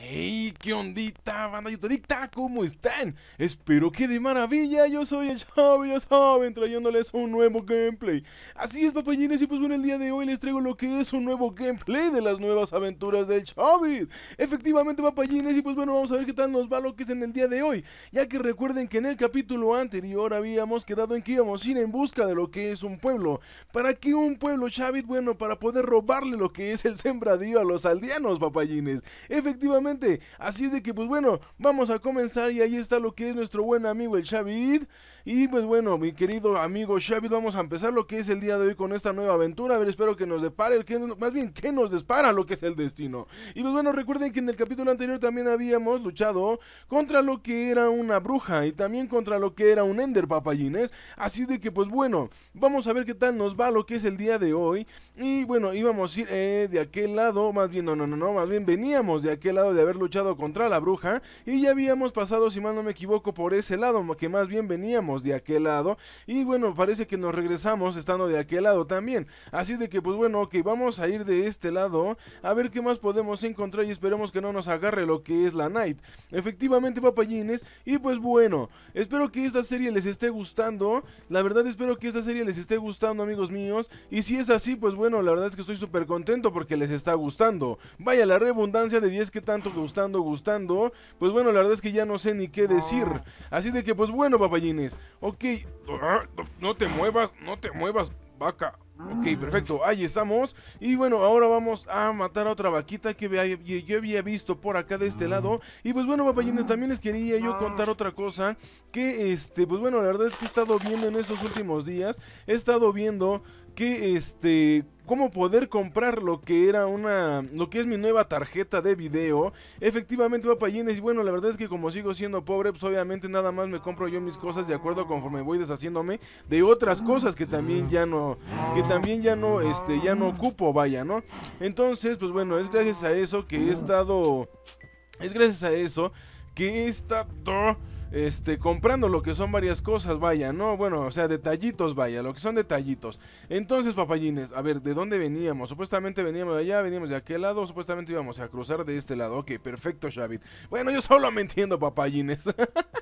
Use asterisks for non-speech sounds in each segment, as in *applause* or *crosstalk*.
Hey. ¿qué ondita, banda ¿Cómo están? Espero que de maravilla, yo soy el Chávez, ya saben, trayéndoles un nuevo gameplay Así es papayines, y pues bueno, el día de hoy les traigo lo que es un nuevo gameplay de las nuevas aventuras del Chavit. Efectivamente papayines, y pues bueno, vamos a ver qué tal nos va lo que es en el día de hoy Ya que recuerden que en el capítulo anterior habíamos quedado en que íbamos a ir en busca de lo que es un pueblo ¿Para qué un pueblo, chavit? Bueno, para poder robarle lo que es el sembradío a los aldeanos, papayines Efectivamente, Así de que pues bueno, vamos a comenzar y ahí está lo que es nuestro buen amigo el Xavid. Y pues bueno, mi querido amigo Xavid, vamos a empezar lo que es el día de hoy con esta nueva aventura. A ver, espero que nos depare, el que, más bien que nos dispara lo que es el destino. Y pues bueno, recuerden que en el capítulo anterior también habíamos luchado contra lo que era una bruja y también contra lo que era un Ender Papayines Así de que pues bueno, vamos a ver qué tal nos va lo que es el día de hoy. Y bueno, íbamos a ir eh, de aquel lado, más bien, no, no, no, más bien veníamos de aquel lado de haber luchado contra la bruja y ya habíamos pasado, si mal no me equivoco, por ese lado, que más bien veníamos de aquel lado y bueno, parece que nos regresamos estando de aquel lado también. Así de que pues bueno, ok, vamos a ir de este lado a ver qué más podemos encontrar y esperemos que no nos agarre lo que es la Night. Efectivamente, papayines, y pues bueno, espero que esta serie les esté gustando, la verdad espero que esta serie les esté gustando, amigos míos, y si es así, pues bueno, la verdad es que estoy súper contento porque les está gustando. Vaya la redundancia de 10 que tanto gustando gustando, pues bueno, la verdad es que ya no sé ni qué decir. Ah. Así de que, pues bueno, papayines. Ok, ah, no te muevas, no te muevas, vaca. Ok, ah. perfecto, ahí estamos Y bueno, ahora vamos a matar a otra vaquita que yo había visto por acá de este lado Y pues bueno, papayines, también les quería yo contar otra cosa Que este, pues bueno, la verdad es que he estado viendo en estos últimos días He estado viendo que este cómo poder comprar lo que era una. lo que es mi nueva tarjeta de video. Efectivamente, papayines. Y bueno, la verdad es que como sigo siendo pobre, pues obviamente nada más me compro yo mis cosas de acuerdo conforme voy deshaciéndome de otras cosas que también ya no. Que también ya no, este, ya no ocupo, vaya, ¿no? Entonces, pues bueno, es gracias a eso que he estado. Es gracias a eso que he estado este, comprando lo que son varias cosas, vaya, ¿no? Bueno, o sea, detallitos, vaya, lo que son detallitos. Entonces, papayines, a ver, ¿de dónde veníamos? Supuestamente veníamos de allá, veníamos de aquel lado, supuestamente íbamos a cruzar de este lado. Ok, perfecto, Shabit, Bueno, yo solo me entiendo, papayines. *laughs*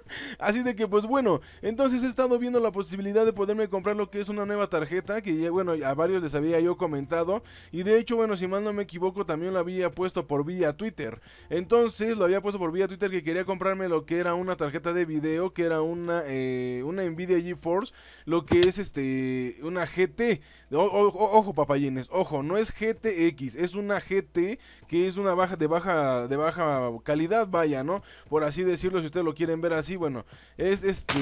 *laughs* Así de que, pues bueno, entonces he estado viendo la posibilidad de poderme comprar lo que es una nueva tarjeta, que ya, bueno, a varios les había yo comentado. Y de hecho, bueno, si mal no me equivoco, también la había puesto por vía Twitter. Entonces, lo había puesto por vía Twitter que quería comprarme lo que era una tarjeta de video, que era una, eh, una Nvidia GeForce, lo que es este, una GT. ojo, papayines, ojo, no es GTX, es una GT que es una baja de baja, de baja calidad, vaya, ¿no? Por así decirlo, si ustedes lo quieren ver así, bueno, es este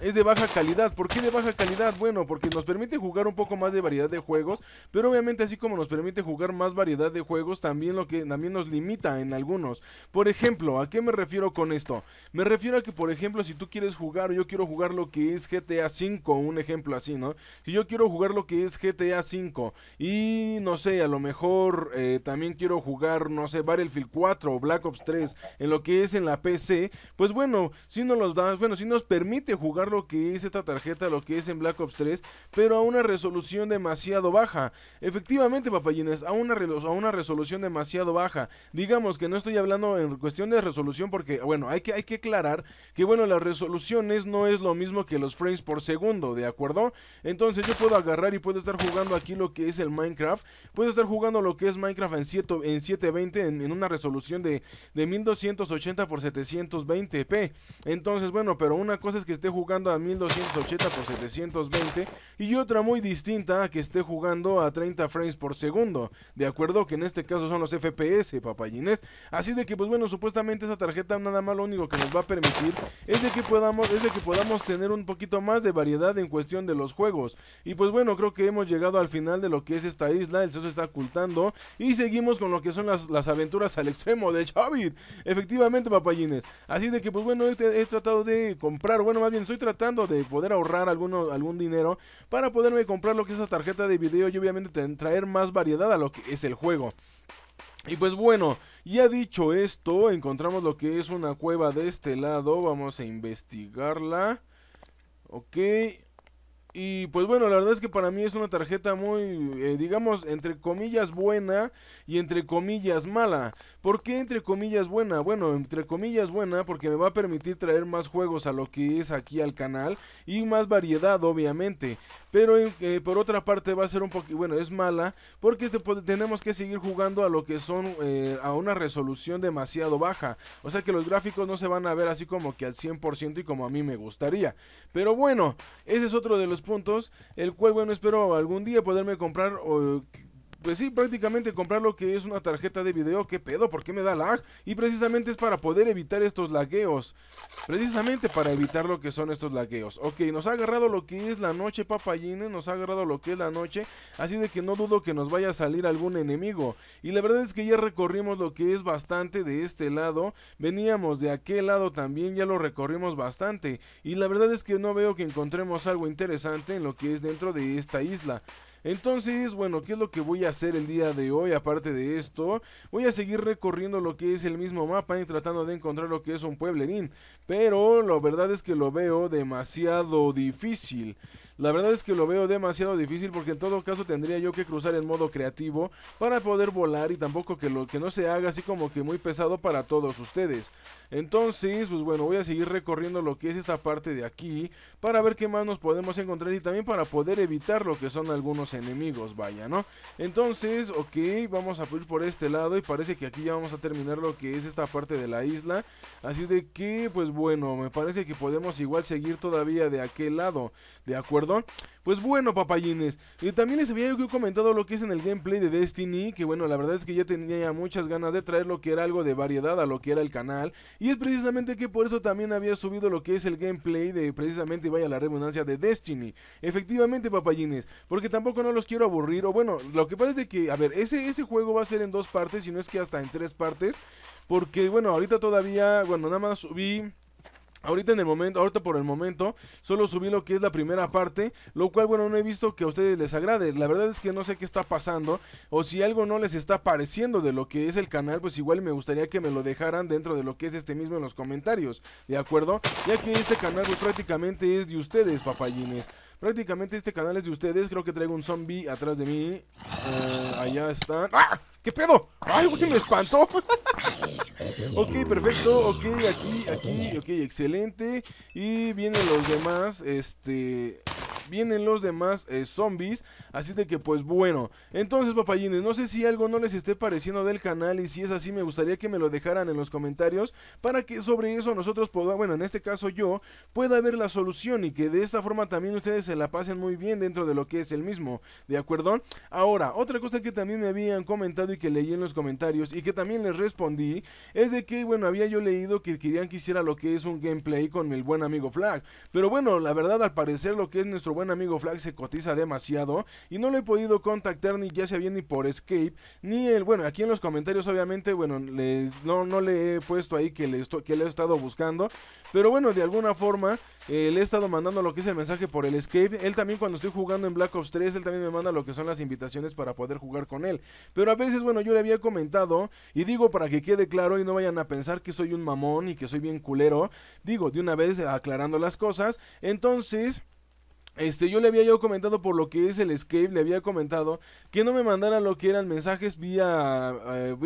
es de baja calidad. ¿Por qué de baja calidad? Bueno, porque nos permite jugar un poco más de variedad de juegos, pero obviamente así como nos permite jugar más variedad de juegos, también lo que también nos limita en algunos. Por ejemplo, ¿a qué me refiero con esto? Me refiero a que, por ejemplo, si tú quieres jugar, yo quiero jugar lo que es GTA V, un ejemplo así, ¿no? Si yo quiero jugar lo que es GTA V y no sé, a lo mejor eh, también quiero jugar, no sé, Battlefield 4 o Black Ops 3 en lo que es en la PC, pues bueno, si nos los da, bueno, si nos permite jugar lo que es esta tarjeta, lo que es en Black Ops 3, pero a una resolución demasiado baja. Efectivamente, papayines, a una, a una resolución demasiado baja. Digamos que no estoy hablando en cuestión de resolución porque, bueno, hay que, hay que aclarar que, bueno, las resoluciones no es lo mismo que los frames por segundo, ¿de acuerdo? Entonces yo puedo agarrar y puedo estar jugando aquí lo que es el Minecraft, puedo estar jugando lo que es Minecraft en, en 720 en, una resolución de, de 1280 por 720p. Entonces, bueno, pero una cosa es que esté jugando a 1280 por 720 y otra muy distinta que esté jugando a 30 frames por segundo. De acuerdo que en este caso son los FPS, papayines. Así de que pues bueno, supuestamente esa tarjeta nada más lo único que nos va a permitir es de que podamos es de que podamos tener un poquito más de variedad en cuestión de los juegos. Y pues bueno, creo que hemos llegado al final de lo que es esta isla, el se está ocultando y seguimos con lo que son las, aventuras al extremo de Xavi. Efectivamente, papayines. Así de que pues bueno, he, tratado de comprar, bueno, más bien estoy tratando de poder ahorrar alguno, algún dinero para poderme comprar lo que es esa tarjeta de video y obviamente traer más variedad a lo que es el juego. Y pues bueno, ya dicho esto, encontramos lo que es una cueva de este lado. Vamos a investigarla. Ok, y pues bueno, la verdad es que para mí es una tarjeta muy, eh, digamos, entre comillas buena y entre comillas mala. ¿Por qué entre comillas buena? Bueno, entre comillas buena porque me va a permitir traer más juegos a lo que es aquí al canal y más variedad, obviamente. Pero eh, por otra parte va a ser un poquito, bueno, es mala porque este, pues, tenemos que seguir jugando a lo que son, eh, a una resolución demasiado baja. O sea que los gráficos no se van a ver así como que al 100% y como a mí me gustaría. Pero bueno, ese es otro de los puntos, el cual, bueno, espero algún día poderme comprar... O, pues sí, prácticamente comprar lo que es una tarjeta de video, ¿qué pedo? ¿Por qué me da lag? Y precisamente es para poder evitar estos lagueos. Precisamente para evitar lo que son estos lagueos. Ok, nos ha agarrado lo que es la noche, papayines, nos ha agarrado lo que es la noche. Así de que no dudo que nos vaya a salir algún enemigo. Y la verdad es que ya recorrimos lo que es bastante de este lado. Veníamos de aquel lado también, ya lo recorrimos bastante. Y la verdad es que no veo que encontremos algo interesante en lo que es dentro de esta isla. Entonces, bueno, ¿qué es lo que voy a hacer el día de hoy? Aparte de esto, voy a seguir recorriendo lo que es el mismo mapa y tratando de encontrar lo que es un pueblerín. Pero la verdad es que lo veo demasiado difícil. La verdad es que lo veo demasiado difícil porque en todo caso tendría yo que cruzar en modo creativo para poder volar y tampoco que lo que no se haga así como que muy pesado para todos ustedes. Entonces, pues bueno, voy a seguir recorriendo lo que es esta parte de aquí para ver qué más nos podemos encontrar y también para poder evitar lo que son algunos enemigos, vaya, ¿no? Entonces, ok, vamos a ir por este lado y parece que aquí ya vamos a terminar lo que es esta parte de la isla. Así de que, pues bueno, me parece que podemos igual seguir todavía de aquel lado, ¿de acuerdo? Pues bueno, papayines. Y eh, también les había comentado lo que es en el gameplay de Destiny. Que bueno, la verdad es que ya tenía muchas ganas de traer lo que era algo de variedad a lo que era el canal. Y es precisamente que por eso también había subido lo que es el gameplay de precisamente, vaya la redundancia, de Destiny. Efectivamente, papayines. Porque tampoco no los quiero aburrir. O bueno, lo que pasa es que, a ver, ese, ese juego va a ser en dos partes. Y no es que hasta en tres partes. Porque bueno, ahorita todavía, bueno, nada más subí Ahorita en el momento, ahorita por el momento, solo subí lo que es la primera parte, lo cual bueno, no he visto que a ustedes les agrade. La verdad es que no sé qué está pasando o si algo no les está pareciendo de lo que es el canal, pues igual me gustaría que me lo dejaran dentro de lo que es este mismo en los comentarios, ¿de acuerdo? Ya que este canal pues prácticamente es de ustedes, papayines. Prácticamente este canal es de ustedes. Creo que traigo un zombie atrás de mí. Eh, allá está. ¡Ah! ¿Qué pedo? ¡Ay, güey! Me espantó. *laughs* ok, perfecto. Ok, aquí, aquí. Ok, excelente. Y vienen los demás. Este vienen los demás eh, zombies. Así de que pues bueno. Entonces papayines, no sé si algo no les esté pareciendo del canal y si es así me gustaría que me lo dejaran en los comentarios para que sobre eso nosotros podamos, bueno en este caso yo, pueda ver la solución y que de esta forma también ustedes se la pasen muy bien dentro de lo que es el mismo. ¿De acuerdo? Ahora, otra cosa que también me habían comentado y que leí en los comentarios y que también les respondí es de que bueno había yo leído que querían que hiciera lo que es un gameplay con el buen amigo Flag. Pero bueno, la verdad al parecer lo que es nuestro buen amigo Flag se cotiza demasiado y no lo he podido contactar ni ya se había ni por escape, ni el, bueno, aquí en los comentarios obviamente, bueno, no, le he puesto ahí que le, que le he estado buscando, pero bueno, de alguna forma eh, le he estado mandando lo que es el mensaje por el escape, él también cuando estoy jugando en Black Ops 3, él también me manda lo que son las invitaciones para poder jugar con él, pero a veces, bueno, yo le había comentado y digo para que quede claro y no vayan a pensar que soy un mamón y que soy bien culero, digo de una vez aclarando las cosas, entonces... Este, yo le había yo comentado por lo que es el escape, le había comentado que no me mandaran lo que eran mensajes vía, eh,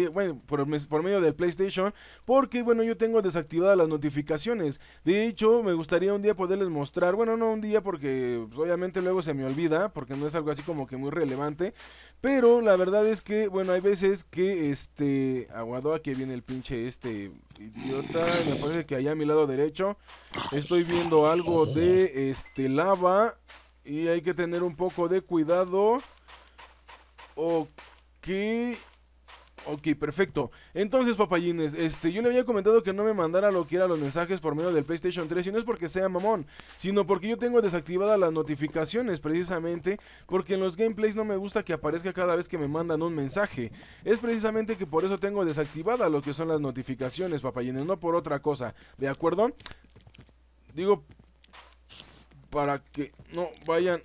por, medio del PlayStation, porque bueno, yo tengo desactivadas las notificaciones. De hecho, me gustaría un día poderles mostrar, bueno, no un día porque pues, obviamente luego se me olvida, porque no es algo así como que muy relevante, pero la verdad es que, bueno, hay veces que, este, aguado, que viene el pinche, este, idiota. Me parece que allá a mi lado derecho estoy viendo algo de este lava. Y hay que tener un poco de cuidado. Ok. Ok, perfecto. Entonces, papayines, este, yo le había comentado que no me mandara lo que eran los mensajes por medio del PlayStation 3 y no es porque sea mamón, sino porque yo tengo desactivadas las notificaciones precisamente porque en los gameplays no me gusta que aparezca cada vez que me mandan un mensaje. Es precisamente que por eso tengo desactivadas lo que son las notificaciones, papayines, no por otra cosa, ¿de acuerdo? Digo, para que no vayan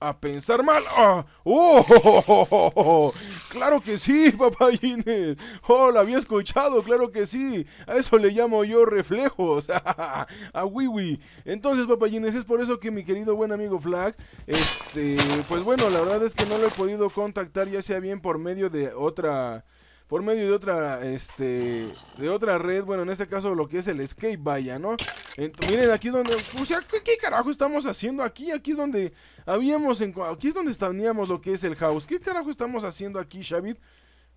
a pensar mal. Ah, oh, *laughs* oh, oh, claro que sí, *laughs* papá Ginés! ¡Oh, la había escuchado! ¡Claro que sí! A eso le llamo yo reflejos. *laughs* ¡A Wiwi! Entonces, papá Ginés, es por eso que mi querido buen amigo Flag, este, pues bueno, la verdad es que no lo he podido contactar, ya sea bien por medio de otra por medio de otra, este, de otra red, bueno, en este caso lo que es el escape, vaya, ¿no? miren, aquí es donde, ¿qué, carajo estamos haciendo aquí? Aquí es donde habíamos, en, aquí es donde estábamos lo que es el house. ¿Qué carajo estamos haciendo aquí, Shavit?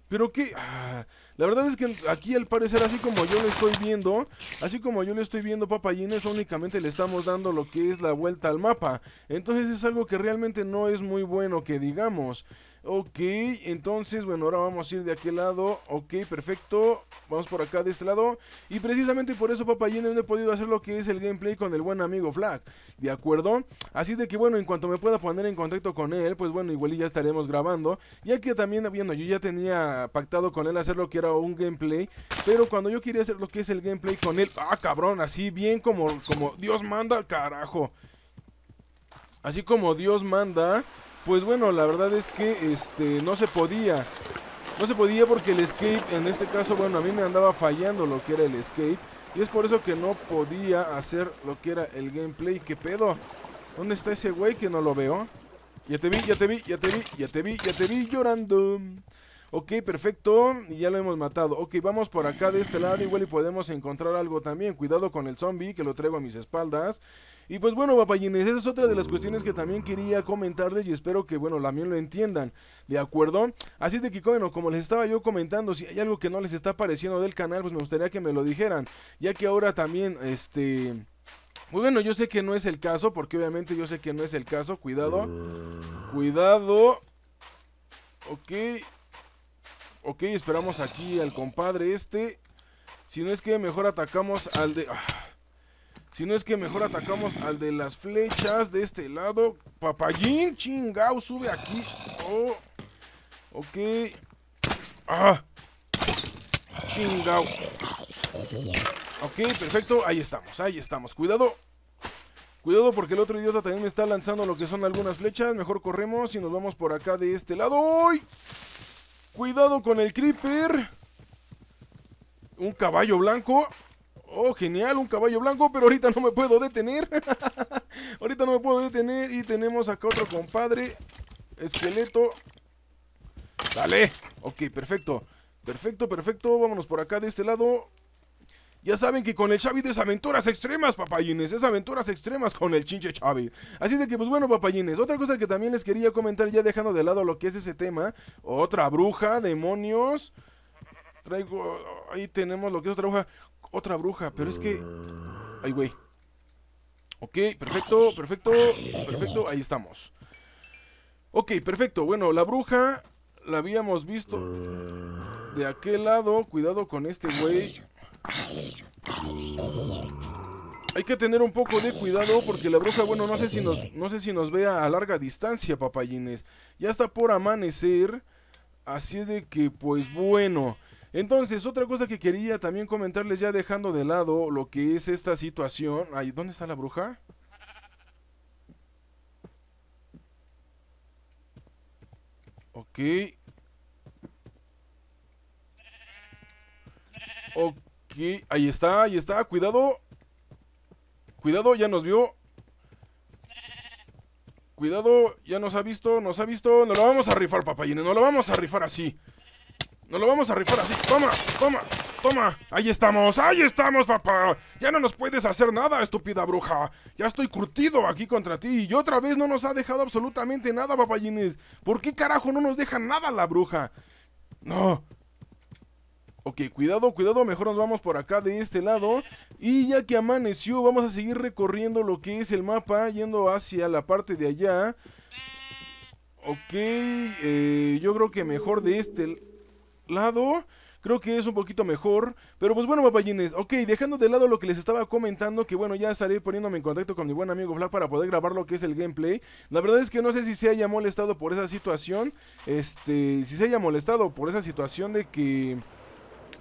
Pero que... Ah, la verdad es que aquí al parecer, así como yo lo estoy viendo, así como yo lo estoy viendo, papayines, únicamente le estamos dando lo que es la vuelta al mapa. Entonces es algo que realmente no es muy bueno que digamos. Ok, entonces, bueno, ahora vamos a ir de aquel lado. Ok, perfecto. Vamos por acá de este lado. Y precisamente por eso, papayín, no he podido hacer lo que es el gameplay con el buen amigo Flag. ¿De acuerdo? Así de que, bueno, en cuanto me pueda poner en contacto con él, pues bueno, igual ya estaremos grabando. Y aquí también, habiendo yo ya tenía pactado con él hacer lo que era un gameplay. Pero cuando yo quería hacer lo que es el gameplay con él... ¡Ah, cabrón! Así bien como, como Dios manda, carajo. Así como Dios manda pues bueno, la verdad es que este, no se podía. No se podía porque el escape, en este caso, bueno, a mí me andaba fallando lo que era el escape. Y es por eso que no podía hacer lo que era el gameplay. ¿Qué pedo? ¿Dónde está ese güey que no lo veo? Ya te vi, ya te vi, ya te vi, ya te vi, ya te vi llorando. Ok, perfecto. Y ya lo hemos matado. Ok, vamos por acá de este lado. Igual y podemos encontrar algo también. Cuidado con el zombie que lo traigo a mis espaldas. Y pues bueno, papayines, esa es otra de las cuestiones que también quería comentarles y espero que, bueno, también lo entiendan, ¿de acuerdo? Así de que, bueno, como les estaba yo comentando, si hay algo que no les está pareciendo del canal, pues me gustaría que me lo dijeran, ya que ahora también, este... muy pues bueno, yo sé que no es el caso, porque obviamente yo sé que no es el caso, cuidado, cuidado, ok... Ok, esperamos aquí al compadre este. Si no es que mejor atacamos al de... Ah, si no es que mejor atacamos al de las flechas de este lado. Papayín, chingao, sube aquí. Oh, ok. Ah, chingao. Ok, perfecto. Ahí estamos, ahí estamos. Cuidado. Cuidado porque el otro idiota también me está lanzando lo que son algunas flechas. Mejor corremos y nos vamos por acá de este lado. ¡Uy! Cuidado con el creeper. Un caballo blanco. Oh, genial, un caballo blanco, pero ahorita no me puedo detener. *laughs* ahorita no me puedo detener. Y tenemos acá otro compadre. Esqueleto. Dale. Ok, perfecto. Perfecto, perfecto. Vámonos por acá de este lado. Ya saben que con el Xavi es aventuras extremas, papayines. Es aventuras extremas con el chinche Xavi. Así de que, pues bueno, papayines. Otra cosa que también les quería comentar, ya dejando de lado lo que es ese tema. Otra bruja, demonios. Traigo. Ahí tenemos lo que es otra bruja. Otra bruja, pero es que. Ay, güey. Ok, perfecto, perfecto, perfecto. Ahí estamos. Ok, perfecto. Bueno, la bruja la habíamos visto de aquel lado. Cuidado con este güey. Hay que tener un poco de cuidado porque la bruja, bueno, no sé si nos, no sé si nos vea a larga distancia, papayines. Ya está por amanecer. Así es de que, pues bueno. Entonces, otra cosa que quería también comentarles ya dejando de lado lo que es esta situación. Ay, ¿dónde está la bruja? Ok. Ok. Aquí, ahí está, ahí está, cuidado. Cuidado, ya nos vio. Cuidado, ya nos ha visto, nos ha visto. no lo vamos a rifar, papayines, no lo vamos a rifar así. no lo vamos a rifar así. Toma, toma, toma. Ahí estamos, ahí estamos, papá. Ya no nos puedes hacer nada, estúpida bruja. Ya estoy curtido aquí contra ti. Y otra vez no nos ha dejado absolutamente nada, papayines. ¿Por qué carajo no nos deja nada la bruja? No, Ok, cuidado, cuidado, mejor nos vamos por acá de este lado Y ya que amaneció vamos a seguir recorriendo lo que es el mapa Yendo hacia la parte de allá Ok, eh, yo creo que mejor de este lado creo que es un poquito mejor. Pero pues bueno, papayines, ok, dejando de lado lo que les estaba comentando, que bueno, ya estaré poniéndome en contacto con mi buen amigo Fla para poder grabar lo que es el gameplay. La verdad es que no sé si se haya molestado por esa situación, este, si se haya molestado por esa situación de que...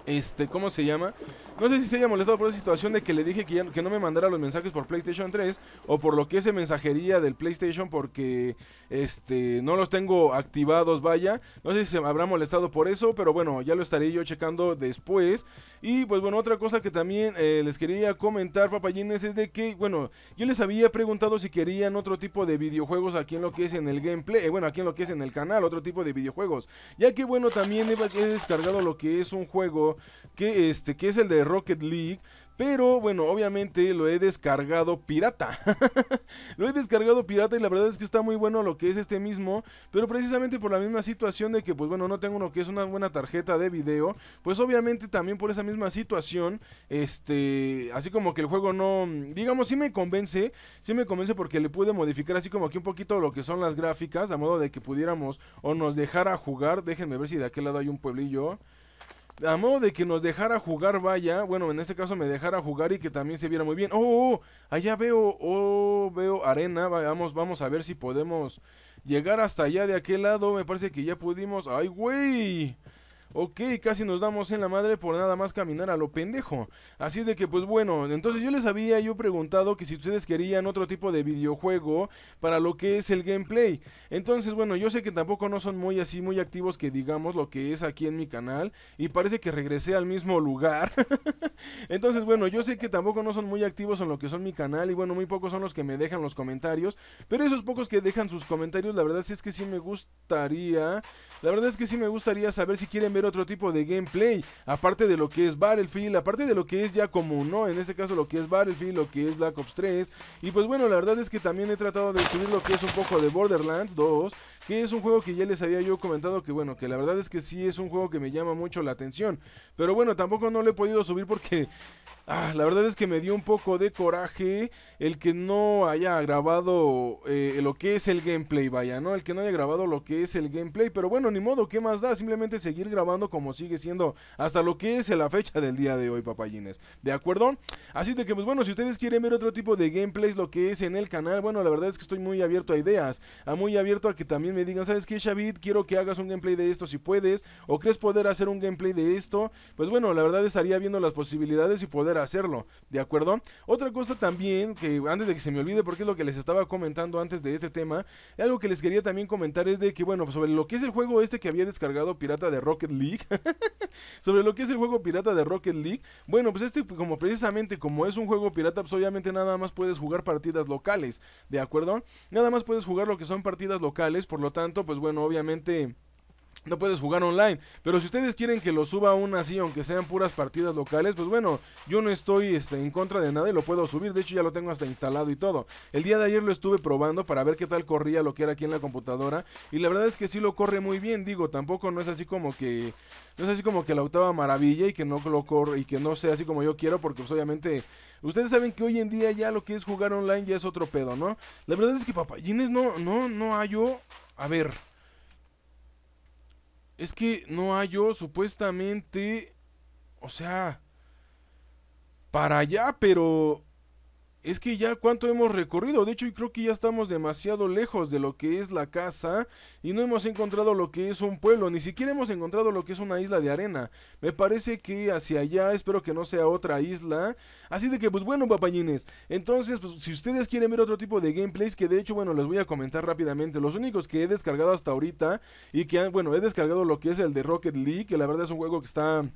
Este, ¿cómo se llama? No sé si se haya molestado por esa situación de que le dije que, no me mandara los mensajes por PlayStation 3 o por lo que es mensajería del PlayStation porque este no los tengo activados, vaya. No sé si se habrá molestado por eso, pero bueno, ya lo estaré yo checando después. Y pues bueno, otra cosa que también eh, les quería comentar, papayines, es de que, bueno, yo les había preguntado si querían otro tipo de videojuegos aquí en lo que es en el gameplay, eh, bueno, aquí en lo que es en el canal, otro tipo de videojuegos. Ya que bueno, también he descargado lo que es un juego que, este, que es el de Rocket League. Pero bueno, obviamente lo he descargado pirata. *laughs* lo he descargado pirata y la verdad es que está muy bueno lo que es este mismo. Pero precisamente por la misma situación de que, pues bueno, no tengo lo que es una buena tarjeta de video. Pues obviamente también por esa misma situación. Este. Así como que el juego no. Digamos, si me convence. Si me convence porque le pude modificar así como Aquí un poquito lo que son las gráficas. A modo de que pudiéramos o nos dejara jugar. Déjenme ver si de aquel lado hay un pueblillo a modo de que nos dejara jugar, vaya. Bueno, en este caso me dejara jugar y que también se viera muy bien. Oh, ¡Oh! oh allá veo, oh, veo arena. Vamos, vamos a ver si podemos llegar hasta allá de aquel lado. Me parece que ya pudimos. ¡Ay, güey! Ok, casi nos damos en la madre por nada más caminar a lo pendejo. Así de que, pues bueno, entonces yo les había yo preguntado que si ustedes querían otro tipo de videojuego para lo que es el gameplay. Entonces, bueno, yo sé que tampoco no son muy así, muy activos que digamos lo que es aquí en mi canal. Y parece que regresé al mismo lugar. *laughs* entonces, bueno, yo sé que tampoco no son muy activos en lo que son mi canal. Y bueno, muy pocos son los que me dejan los comentarios. Pero esos pocos que dejan sus comentarios, la verdad sí es que sí me gustaría. La verdad es que sí me gustaría saber si quieren ver otro tipo de gameplay, aparte de lo que es Battlefield, aparte de lo que es ya común, ¿no? En este caso lo que es Battlefield, lo que es Black Ops 3. Y pues bueno, la verdad es que también he tratado de subir lo que es un poco de Borderlands 2, que es un juego que ya les había yo comentado que bueno, que la verdad es que sí es un juego que me llama mucho la atención. Pero bueno, tampoco no lo he podido subir porque... *laughs* Ah, la verdad es que me dio un poco de coraje el que no haya grabado eh, lo que es el gameplay, vaya, ¿no? El que no haya grabado lo que es el gameplay. Pero bueno, ni modo, ¿qué más da? Simplemente seguir grabando como sigue siendo hasta lo que es la fecha del día de hoy, papayines. ¿De acuerdo? Así de que, pues bueno, si ustedes quieren ver otro tipo de gameplays, lo que es en el canal, bueno, la verdad es que estoy muy abierto a ideas, muy abierto a que también me digan, ¿sabes qué, Shavit? Quiero que hagas un gameplay de esto si puedes, o crees poder hacer un gameplay de esto. Pues bueno, la verdad estaría viendo las posibilidades y poder hacerlo, ¿de acuerdo? Otra cosa también, que antes de que se me olvide, porque es lo que les estaba comentando antes de este tema, algo que les quería también comentar es de que, bueno, sobre lo que es el juego este que había descargado Pirata de Rocket League, *laughs* sobre lo que es el juego pirata de Rocket League. Bueno, pues este, como precisamente como es un juego pirata, pues obviamente nada más puedes jugar partidas locales, ¿de acuerdo? Nada más puedes jugar lo que son partidas locales, por lo tanto, pues bueno, obviamente... No puedes jugar online. Pero si ustedes quieren que lo suba aún así, aunque sean puras partidas locales, pues bueno, yo no estoy este, en contra de nada y lo puedo subir. De hecho, ya lo tengo hasta instalado y todo. El día de ayer lo estuve probando para ver qué tal corría lo que era aquí en la computadora. Y la verdad es que sí lo corre muy bien. Digo, tampoco no es así como que. No es así como que la octava maravilla y que no lo corre y que no sea así como yo quiero, porque pues, obviamente. Ustedes saben que hoy en día ya lo que es jugar online ya es otro pedo, ¿no? La verdad es que papayines no, no, no hay yo. A ver. Es que no yo, supuestamente... O sea... Para allá, pero es que ya cuánto hemos recorrido. De hecho, creo que ya estamos demasiado lejos de lo que es la casa y no hemos encontrado lo que es un pueblo, ni siquiera hemos encontrado lo que es una isla de arena. Me parece que hacia allá, espero que no sea otra isla. Así de que, pues bueno, papayines. Entonces, pues, si ustedes quieren ver otro tipo de gameplays, que de hecho, bueno, les voy a comentar rápidamente. Los únicos que he descargado hasta ahorita y que, han, bueno, he descargado lo que es el de Rocket League, que la verdad es un juego que está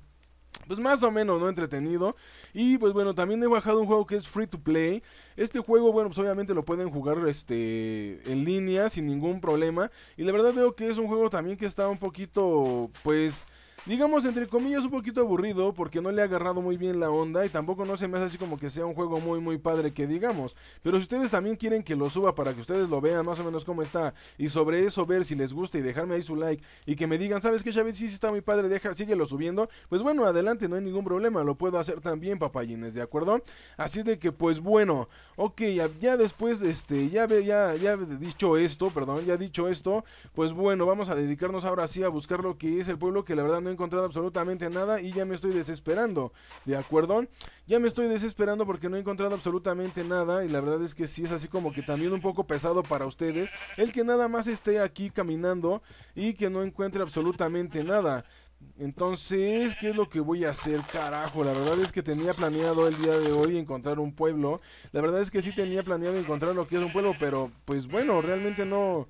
pues más o menos, ¿no? Entretenido. Y pues bueno, también he bajado un juego que es free to play. Este juego, bueno, pues obviamente lo pueden jugar este, en línea sin ningún problema. Y la verdad veo que es un juego también que está un poquito, pues digamos entre comillas un poquito aburrido porque no le ha agarrado muy bien la onda y tampoco no se me hace así como que sea un juego muy muy padre que digamos. Pero si ustedes también quieren que lo suba para que ustedes lo vean más o menos cómo está y sobre eso ver si les gusta y dejarme ahí su like y que me digan, ¿sabes que Chávez? Sí, sí está muy padre, deja, lo subiendo. Pues bueno, adelante, no hay ningún problema, lo puedo hacer también, papayines, ¿de acuerdo? Así de que pues bueno, ok, ya, después después, este, ya, ve, ya, ya dicho esto, perdón, ya dicho esto, pues bueno, vamos a dedicarnos ahora sí a buscar lo que es el pueblo que la verdad no encontrado absolutamente nada y ya me estoy desesperando, ¿de acuerdo? Ya me estoy desesperando porque no he encontrado absolutamente nada y la verdad es que sí es así como que también un poco pesado para ustedes el que nada más esté aquí caminando y que no encuentre absolutamente nada. Entonces, ¿qué es lo que voy a hacer? Carajo, la verdad es que tenía planeado el día de hoy encontrar un pueblo. La verdad es que sí tenía planeado encontrar lo que es un pueblo, pero pues bueno, realmente no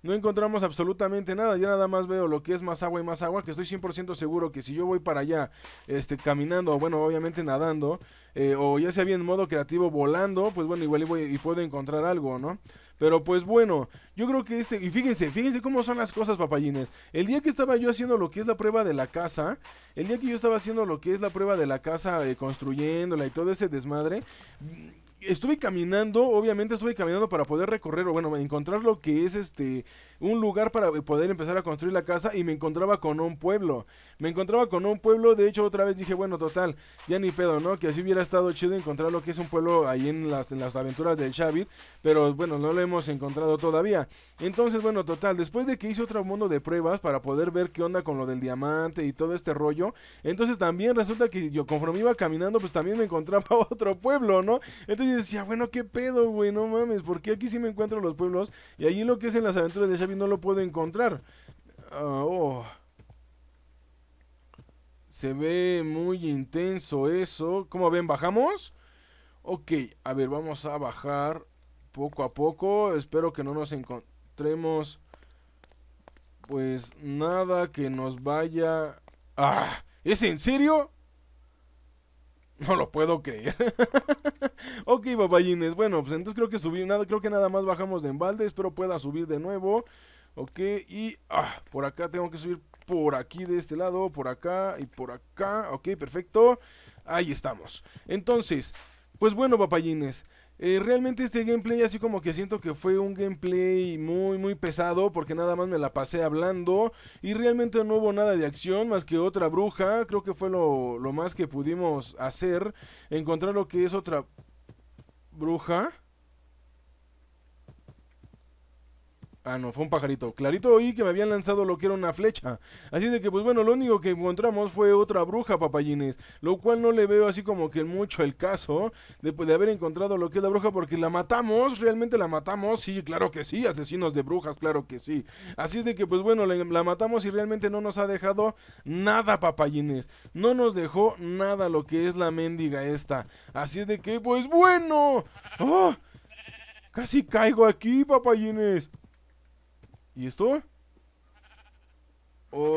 no encontramos absolutamente nada, ya nada más veo lo que es más agua y más agua, que estoy 100% seguro que si yo voy para allá, este, caminando, bueno, obviamente nadando, eh, o ya sea bien en modo creativo volando, pues bueno, igual y, voy, y puedo encontrar algo, ¿no? Pero pues bueno, yo creo que este, y fíjense, fíjense cómo son las cosas, papayines. El día que estaba yo haciendo lo que es la prueba de la casa, el día que yo estaba haciendo lo que es la prueba de la casa, eh, construyéndola y todo ese desmadre, estuve caminando, obviamente estuve caminando para poder recorrer o bueno, encontrar lo que es este un lugar para poder empezar a construir la casa y me encontraba con un pueblo. Me encontraba con un pueblo, de hecho otra vez dije, bueno, total, ya ni pedo, ¿no? Que así hubiera estado chido encontrar lo que es un pueblo ahí en las, las aventuras del Shavit, pero bueno, no lo hemos encontrado todavía. Entonces, bueno, total, después de que hice otro mundo de pruebas para poder ver qué onda con lo del diamante y todo este rollo, entonces también resulta que yo conforme iba caminando, pues también me encontraba *laughs* otro pueblo, ¿no? Entonces decía, bueno, qué pedo, güey, no mames, porque aquí sí me encuentro los pueblos y allí lo que es en las aventuras de Xavi no lo puedo encontrar. Ah, oh. Se ve muy intenso eso. ¿Cómo ven? ¿Bajamos? Ok, a ver, vamos a bajar poco a poco. Espero que no nos encontremos pues nada que nos vaya... ¡Ah! ¿Es en serio? *laughs* No lo puedo creer. *laughs* ok, papayines. Bueno, pues entonces creo que subí nada. Creo que nada más bajamos de embalde. Espero pueda subir de nuevo. Ok, y ah, por acá tengo que subir por aquí de este lado, por acá y por acá. Ok, perfecto. Ahí estamos. Entonces, pues bueno, papayines. Eh, realmente este gameplay así como que siento que fue un gameplay muy muy pesado porque nada más me la pasé hablando y realmente no hubo nada de acción más que otra bruja, creo que fue lo, lo más que pudimos hacer, encontrar lo que es otra bruja. Ah, no, fue un pajarito. Clarito oí que me habían lanzado lo que era una flecha. Así de que, pues bueno, lo único que encontramos fue otra bruja, papayines. Lo cual no le veo así como que mucho el caso de, pues, de haber encontrado lo que es la bruja, porque la matamos, realmente la matamos. Sí, claro que sí, asesinos de brujas, claro que sí. Así de que, pues bueno, la, matamos y realmente no nos ha dejado nada, papayines. No nos dejó nada lo que es la mendiga esta. Así es de que, pues bueno. Oh, casi caigo aquí, papayines. ¿Y esto? Ok,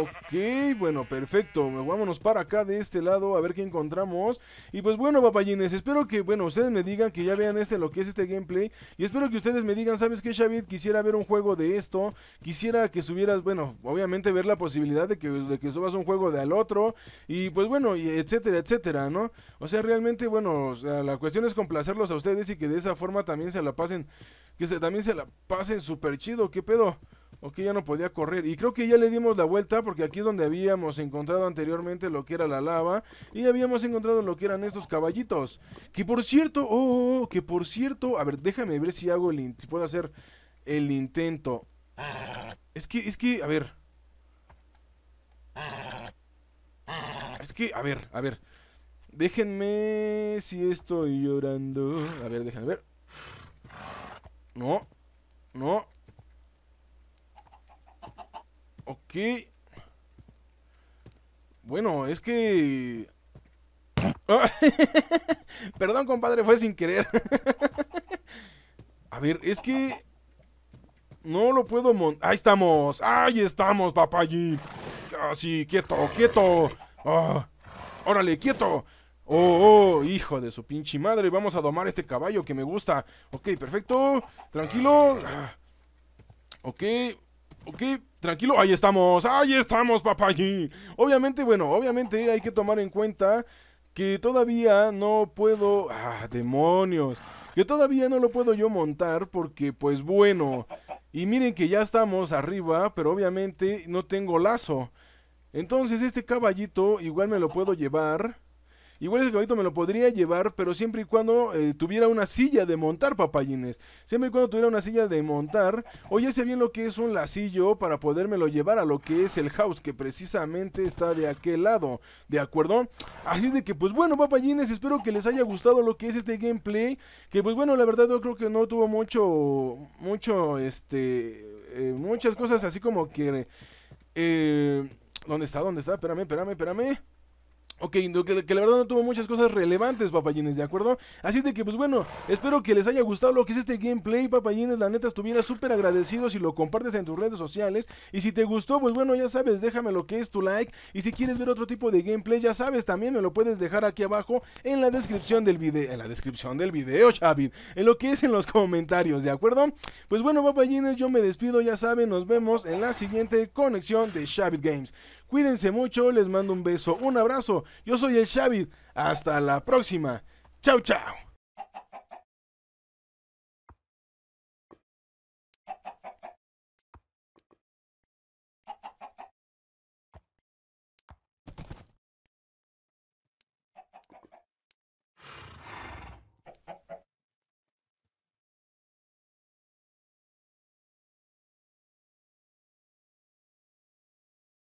bueno, perfecto. Vámonos para acá de este lado a ver qué encontramos. Y pues bueno, papayines, espero que, bueno, ustedes me digan que ya vean este, lo que es este gameplay. Y espero que ustedes me digan, ¿sabes qué, Xavit Quisiera ver un juego de esto. Quisiera que subieras, bueno, obviamente ver la posibilidad de que, de subas un juego de al otro. Y pues bueno, y etcétera, etcétera, ¿no? O sea, realmente, bueno, la cuestión es complacerlos a ustedes y que de esa forma también se la pasen, que se, también se la pasen súper chido. ¿Qué pedo? o que ya no podía correr. Y creo que ya le dimos la vuelta porque aquí es donde habíamos encontrado anteriormente lo que era la lava y habíamos encontrado lo que eran estos caballitos. Que por cierto, oh, oh, oh que por cierto, a ver, déjame ver si hago el si puedo hacer el intento. Es que es que a ver. Es que a ver, a ver. Déjenme si estoy llorando. A ver, déjenme ver. No. No. Ok. Bueno, es que... Ah. *laughs* Perdón, compadre, fue sin querer. *laughs* A ver, es que... No lo puedo montar. Ahí estamos. Ahí estamos, papá. Así, quieto, quieto. Ah, órale, quieto. Oh, oh, hijo de su pinche madre. Vamos a domar este caballo que me gusta. Ok, perfecto. Tranquilo. Ah. Ok, Ok, tranquilo, ahí estamos, ahí estamos, papá Obviamente, bueno, obviamente hay que tomar en cuenta que todavía no puedo... ¡Ah, demonios! Que todavía no lo puedo yo montar porque, pues bueno... Y miren que ya estamos arriba, pero obviamente no tengo lazo. Entonces este caballito igual me lo puedo llevar Igual ese caballito me lo podría llevar, pero siempre y cuando eh, tuviera una silla de montar, papayines. Siempre y cuando tuviera una silla de montar, o ya sé bien lo que es un lacillo para podérmelo llevar a lo que es el house, que precisamente está de aquel lado, ¿de acuerdo? Así de que, pues bueno, papayines, espero que les haya gustado lo que es este gameplay. Que pues bueno, la verdad yo creo que no tuvo mucho, mucho, este, eh, muchas cosas así como que... Eh, ¿Dónde está? ¿Dónde está? Espérame, espérame, espérame. Ok, que, la verdad no tuvo muchas cosas relevantes, papayines, ¿de acuerdo? Así de que, pues bueno, espero que les haya gustado lo que es este gameplay, papayines. La neta, estuviera súper agradecido si lo compartes en tus redes sociales. Y si te gustó, pues bueno, ya sabes, déjame lo que es tu like. Y si quieres ver otro tipo de gameplay, ya sabes, también me lo puedes dejar aquí abajo en la descripción del video. En la descripción del video, Chavit. En lo que es en los comentarios, ¿de acuerdo? Pues bueno, papayines, yo me despido, ya saben, nos vemos en la siguiente conexión de shabid Games. Cuídense mucho, les mando un beso, un abrazo. Yo soy el Xavi. Hasta la próxima. Chau chao.